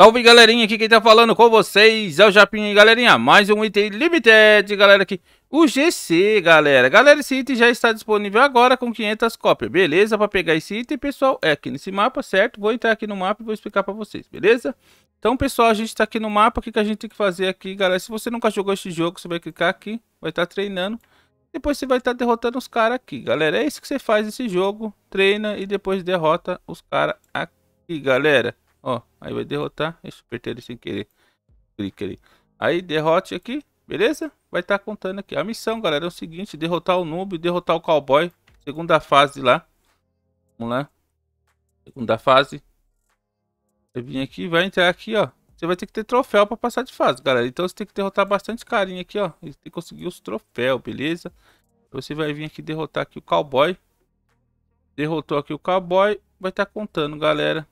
Salve galerinha, aqui quem tá falando com vocês é o Japinha e galerinha, mais um item limited galera aqui, o GC galera, galera esse item já está disponível agora com 500 cópias, beleza? Para pegar esse item pessoal é aqui nesse mapa, certo? Vou entrar aqui no mapa e vou explicar para vocês, beleza? Então pessoal, a gente está aqui no mapa, o que, que a gente tem que fazer aqui galera? Se você nunca jogou esse jogo, você vai clicar aqui, vai estar tá treinando, depois você vai estar tá derrotando os caras aqui galera, é isso que você faz nesse jogo, treina e depois derrota os caras aqui galera. Ó, aí vai derrotar. Deixa eu apertar ele sem querer. Clica ali. Aí derrote aqui, beleza? Vai estar tá contando aqui. A missão, galera, é o seguinte. Derrotar o noob, derrotar o cowboy. Segunda fase lá. Vamos lá. Segunda fase. Você vem aqui, vai entrar aqui, ó. Você vai ter que ter troféu para passar de fase, galera. Então você tem que derrotar bastante carinha aqui, ó. E tem que conseguir os troféus, beleza? Você vai vir aqui derrotar aqui o cowboy. Derrotou aqui o cowboy. Vai estar tá contando, galera.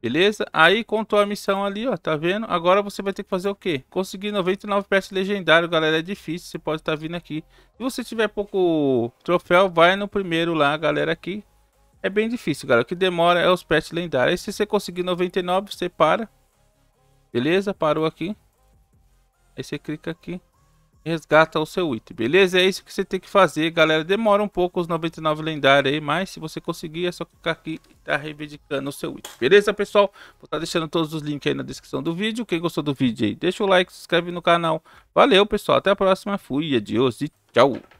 Beleza? Aí contou a missão ali, ó, tá vendo? Agora você vai ter que fazer o quê? Conseguir 99 peças legendário, galera, é difícil, você pode estar tá vindo aqui. Se você tiver pouco troféu, vai no primeiro lá, galera, aqui. É bem difícil, galera, o que demora é os pets lendários. Aí se você conseguir 99, você para. Beleza? Parou aqui. Aí você clica aqui resgata o seu item, beleza? É isso que você tem que fazer, galera. Demora um pouco os 99 lendários aí, mas se você conseguir é só clicar aqui e tá reivindicando o seu item, beleza, pessoal? Vou estar tá deixando todos os links aí na descrição do vídeo. Quem gostou do vídeo aí, deixa o like, se inscreve no canal. Valeu, pessoal. Até a próxima. Fui, adiós e tchau.